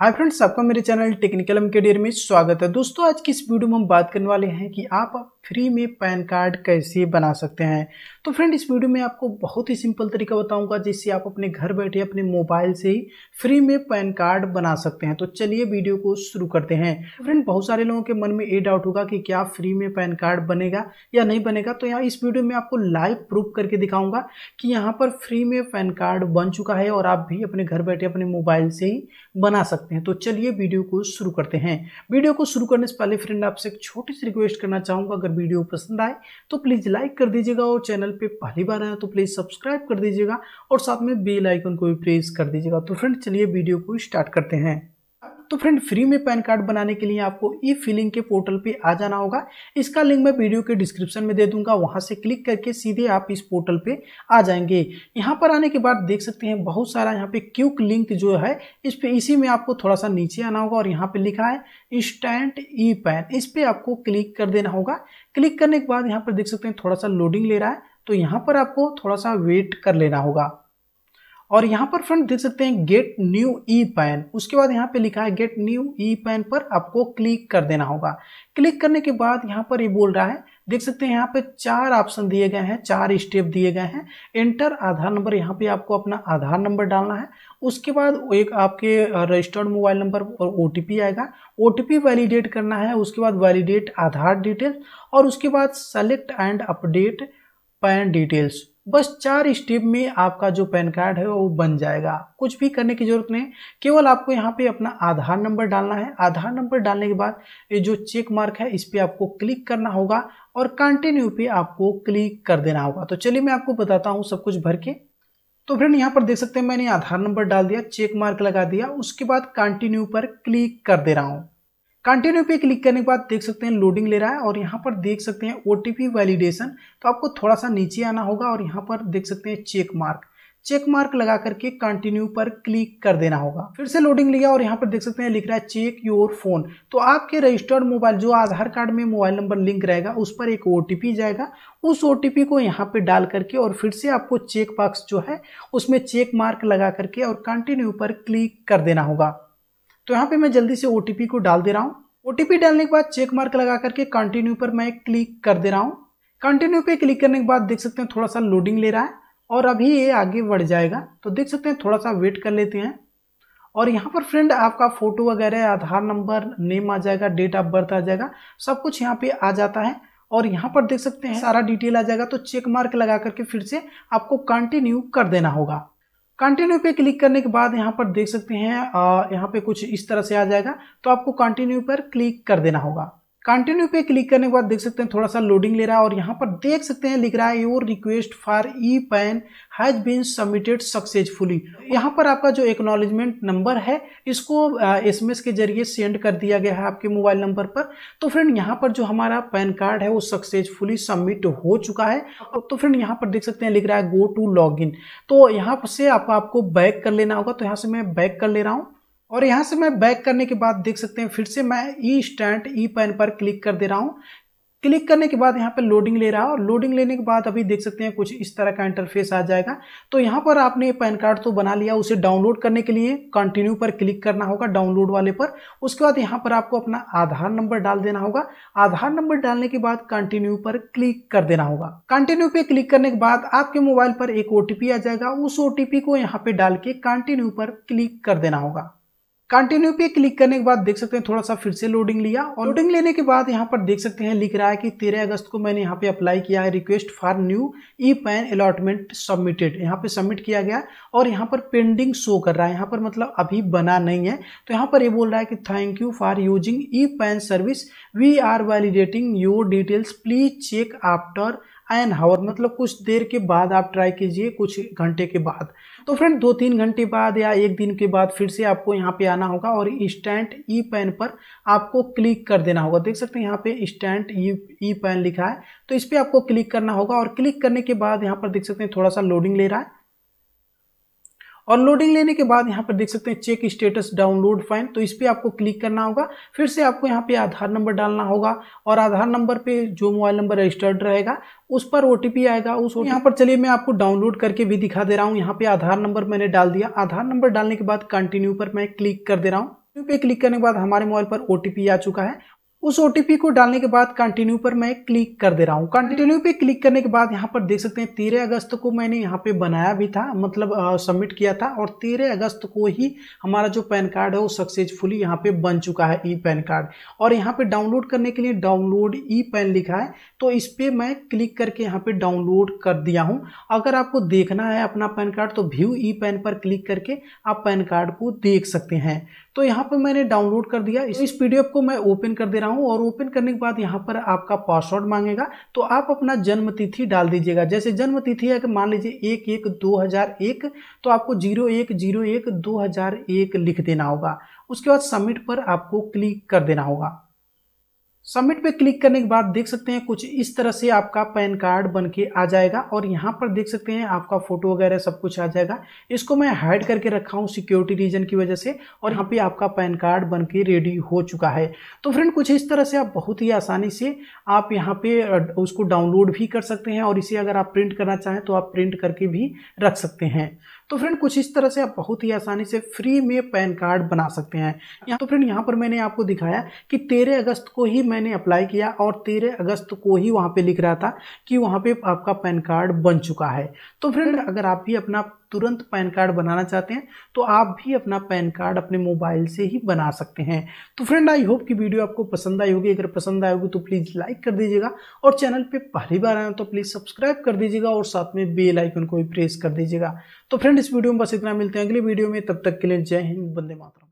hi friends आपका मेरे channel technical M के में स्वागत है दोस्तों आज की इस वीडियो में हम बात करने वाले हैं कि आप फ्री में पैन कार्ड कैसे बना सकते हैं तो फ्रेंड इस वीडियो में आपको बहुत ही सिंपल तरीका बताऊंगा जिससे आप अपने घर बैठे अपने मोबाइल से ही फ्री में पैन कार्ड बना सकते हैं तो चलिए वीडियो को शुरू करते हैं फ्रेंड बहुत सारे लोगों के मन में ये डाउट होगा कि क्या फ्री में पैन कार्ड बनेगा या नहीं बनेगा तो यहाँ इस वीडियो में आपको लाइव प्रूफ करके दिखाऊंगा कि यहाँ पर फ्री में पैन कार्ड बन चुका है और आप भी अपने घर बैठे अपने मोबाइल से ही बना सकते हैं तो चलिए वीडियो को शुरू करते हैं वीडियो को शुरू करने से पहले फ्रेंड आपसे एक छोटी सी रिक्वेस्ट करना चाहूँगा अगर वीडियो पसंद आए तो प्लीज़ लाइक कर दीजिएगा और चैनल पे पहली बार आया तो प्लीज़ सब्सक्राइब कर दीजिएगा और साथ में बेल आइकन को भी प्रेस कर दीजिएगा तो फ्रेंड चलिए वीडियो को स्टार्ट करते हैं तो फ्रेंड फ्री में पैन कार्ड बनाने के लिए आपको ई फिलिंग के पोर्टल पे आ जाना होगा इसका लिंक मैं वीडियो के डिस्क्रिप्शन में दे दूंगा वहां से क्लिक करके सीधे आप इस पोर्टल पे आ जाएंगे यहाँ पर आने के बाद देख सकते हैं बहुत सारा यहाँ पे क्यूक लिंक जो है इस पे इसी में आपको थोड़ा सा नीचे आना होगा और यहाँ पे लिखा है इंस्टेंट ई पैन इस पर आपको क्लिक कर देना होगा क्लिक करने के बाद यहाँ पर देख सकते हैं थोड़ा सा लोडिंग ले रहा है तो यहाँ पर आपको थोड़ा सा वेट कर लेना होगा और यहाँ पर फ्रेंड देख सकते हैं गेट न्यू ई पैन उसके बाद यहाँ पे लिखा है गेट न्यू ई पैन पर आपको क्लिक कर देना होगा क्लिक करने के बाद यहाँ पर ये बोल रहा है देख सकते हैं यहाँ पे चार ऑप्शन दिए गए हैं चार स्टेप दिए गए हैं एंटर आधार नंबर यहाँ पे आपको अपना आधार नंबर डालना है उसके बाद एक आपके रजिस्टर्ड मोबाइल नंबर और ओ आएगा ओ वैलिडेट करना है उसके बाद वैलिडेट आधार डिटेल और उसके बाद select and update PAN details बस चार स्टेप में आपका जो पैन कार्ड है वो बन जाएगा कुछ भी करने की जरूरत नहीं केवल आपको यहाँ पे अपना आधार नंबर डालना है आधार नंबर डालने के बाद ये जो चेक मार्क है इस पर आपको क्लिक करना होगा और कंटिन्यू पे आपको क्लिक कर देना होगा तो चलिए मैं आपको बताता हूँ सब कुछ भर के तो फ्रेंड यहाँ पर देख सकते हैं मैंने आधार नंबर डाल दिया चेक मार्क लगा दिया उसके बाद कंटिन्यू पर क्लिक कर दे रहा हूँ कंटिन्यू पे क्लिक करने के बाद देख सकते हैं लोडिंग ले रहा है और यहाँ पर देख सकते हैं ओ वैलिडेशन तो आपको थोड़ा सा नीचे आना होगा और यहाँ पर देख सकते हैं चेक मार्क चेक मार्क लगा करके कंटिन्यू पर क्लिक कर देना होगा फिर से लोडिंग लिया और यहाँ पर देख सकते हैं लिख रहा है चेक योर फोन तो आपके रजिस्टर्ड मोबाइल जो आधार कार्ड में मोबाइल नंबर लिंक रहेगा उस पर एक ओ जाएगा उस ओ को यहाँ पे डाल करके और फिर से आपको चेक बॉक्स जो है उसमें चेक मार्क लगा करके और कंटिन्यू पर क्लिक कर देना होगा तो यहाँ पे मैं जल्दी से ओ को डाल दे रहा हूँ ओ डालने के बाद चेक मार्क लगा करके कंटिन्यू पर मैं क्लिक कर दे रहा हूँ कंटिन्यू पे क्लिक करने के बाद देख सकते हैं थोड़ा सा लोडिंग ले रहा है और अभी ये आगे बढ़ जाएगा तो देख सकते हैं थोड़ा सा वेट कर लेते हैं और यहाँ पर फ्रेंड आपका फोटो वगैरह आधार नंबर नेम आ जाएगा डेट ऑफ बर्थ आ जाएगा सब कुछ यहाँ पे आ जाता है और यहाँ पर देख सकते हैं सारा डिटेल आ जाएगा तो चेक मार्क लगा करके फिर से आपको कंटिन्यू कर देना होगा कंटिन्यू पे क्लिक करने के बाद यहाँ पर देख सकते हैं यहाँ पे कुछ इस तरह से आ जाएगा तो आपको कंटिन्यू पर क्लिक कर देना होगा कंटिन्यू पे क्लिक करने के बाद देख सकते हैं थोड़ा सा लोडिंग ले रहा है और यहाँ पर देख सकते हैं लिख रहा है your request for e PAN has been submitted successfully यहाँ पर आपका जो एक्नोलिजमेंट नंबर है इसको एसएमएस के जरिए सेंड कर दिया गया है आपके मोबाइल नंबर पर तो फ्रेंड यहाँ पर जो हमारा पैन कार्ड है वो सक्सेसफुली सबमिट हो चुका है तो फ्रेंड यहाँ पर देख सकते हैं लिख रहा है गो टू लॉग तो यहाँ से आपको बैक कर लेना होगा तो यहाँ से मैं बैक कर ले रहा हूँ और यहाँ से मैं बैक करने के बाद देख सकते हैं फिर से मैं ई स्टैंड ई पेन पर क्लिक कर दे रहा हूँ क्लिक करने के बाद यहाँ पर लोडिंग ले रहा है और लोडिंग लेने के बाद अभी देख सकते हैं कुछ इस तरह का इंटरफेस आ जाएगा तो यहाँ पर आपने पैन कार्ड तो बना लिया उसे डाउनलोड करने के लिए कंटिन्यू पर क्लिक करना होगा डाउनलोड वाले पर उसके बाद यहाँ पर आपको अपना आधार नंबर डाल देना होगा आधार नंबर डालने के बाद कंटिन्यू पर क्लिक कर देना होगा कंटिन्यू पर क्लिक करने के बाद आपके मोबाइल पर एक ओ आ जाएगा उस ओ को यहाँ पर डाल के कंटिन्यू पर क्लिक कर देना होगा कंटिन्यू पे क्लिक करने के बाद देख सकते हैं थोड़ा सा फिर से लोडिंग लिया और लोडिंग लेने के बाद यहाँ पर देख सकते हैं लिख रहा है कि तेरह अगस्त को मैंने यहाँ पे अप्लाई किया है request for new e PAN allotment submitted यहाँ पे सबमिट किया गया और यहाँ पर पेंडिंग शो कर रहा है यहाँ पर मतलब अभी बना नहीं है तो यहाँ पर ये यह बोल रहा है कि thank you for using e PAN service we are validating your details please check after an hour मतलब कुछ देर के बाद आप ट्राई कीजिए कुछ घंटे के बाद तो फ्रेंड दो तीन घंटे बाद या एक दिन के बाद फिर से आपको यहाँ पे आना होगा और इंस्टेंट ई पैन पर आपको क्लिक कर देना होगा देख सकते हैं यहाँ पे इंस्टेंट ई पैन लिखा है तो इस पर आपको क्लिक करना होगा और क्लिक करने के बाद यहाँ पर देख सकते हैं थोड़ा सा लोडिंग ले रहा है और लोडिंग लेने के बाद यहाँ पर देख सकते हैं चेक स्टेटस डाउनलोड फाइन तो इस पर आपको क्लिक करना होगा फिर से आपको यहाँ पे आधार नंबर डालना होगा और आधार नंबर पे जो मोबाइल नंबर रजिस्टर्ड रहेगा उस पर ओ आएगा उस यहाँ पर चलिए मैं आपको डाउनलोड करके भी दिखा दे रहा हूँ यहाँ पे आधार नंबर मैंने डाल दिया आधार नंबर डालने के बाद कंटिन्यू पर मैं क्लिक कर दे रहा हूँ पे क्लिक करने के बाद हमारे मोबाइल पर ओ आ चुका है उस ओ को डालने के बाद कंटिन्यू पर मैं क्लिक कर दे रहा हूँ कंटिन्यू पे क्लिक करने के बाद यहाँ पर देख सकते हैं तेरह अगस्त को मैंने यहाँ पे बनाया भी था मतलब सबमिट किया था और तेरह अगस्त को ही हमारा जो पैन कार्ड है वो सक्सेसफुली यहाँ पे बन चुका है ई पैन कार्ड और यहाँ पे डाउनलोड करने के लिए डाउनलोड ई पैन लिखा है तो इस पर मैं क्लिक करके यहाँ पर डाउनलोड कर दिया हूँ अगर आपको देखना है अपना पैन कार्ड तो व्यू ई पैन पर क्लिक करके आप पैन कार्ड को देख सकते हैं तो यहाँ पर मैंने डाउनलोड कर दिया इस पी को मैं ओपन कर दे रहा हूँ हूँ और ओपन करने के बाद यहाँ पर आपका पासवर्ड मांगेगा तो आप अपना जन्म तिथि डाल दीजिएगा जैसे जन्म तिथि है मान लीजिए एक एक दो हज़ार एक तो आपको जीरो एक जीरो एक दो हज़ार एक लिख देना होगा उसके बाद सबमिट पर आपको क्लिक कर देना होगा सबमिट पे क्लिक करने के बाद देख सकते हैं कुछ इस तरह से आपका पैन कार्ड बन के आ जाएगा और यहाँ पर देख सकते हैं आपका फोटो वगैरह सब कुछ आ जाएगा इसको मैं हाइड करके रखा हूँ सिक्योरिटी रीजन की वजह से और यहाँ पे आपका पैन कार्ड बन के रेडी हो चुका है तो फ्रेंड कुछ इस तरह से आप बहुत ही आसानी से आप यहाँ पे उसको डाउनलोड भी कर सकते हैं और इसे अगर आप प्रिंट करना चाहें तो आप प्रिंट करके भी रख सकते हैं तो फ्रेंड कुछ इस तरह से आप बहुत ही आसानी से फ्री में पैन कार्ड बना सकते हैं यहाँ तो फ्रेंड यहाँ पर मैंने आपको दिखाया कि तेरह अगस्त को ही मैंने अप्लाई किया और तेरह अगस्त को ही वहाँ पर लिख रहा था कि वहाँ पर आपका पैन कार्ड बन चुका है तो फ्रेंड अगर आप भी अपना तुरंत पैन कार्ड बनाना चाहते हैं तो आप भी अपना पैन कार्ड अपने मोबाइल से ही बना सकते हैं तो फ्रेंड आई होप कि वीडियो आपको पसंद आई होगी अगर पसंद आई होगी तो प्लीज़ लाइक कर दीजिएगा और चैनल पे पहली बार आए तो प्लीज़ सब्सक्राइब कर दीजिएगा और साथ में बेल आइकन को भी प्रेस कर दीजिएगा तो फ्रेंड इस वीडियो में बस इतना मिलते हैं अगले वीडियो में तब तक के लिए जय हिंद बंदे मातर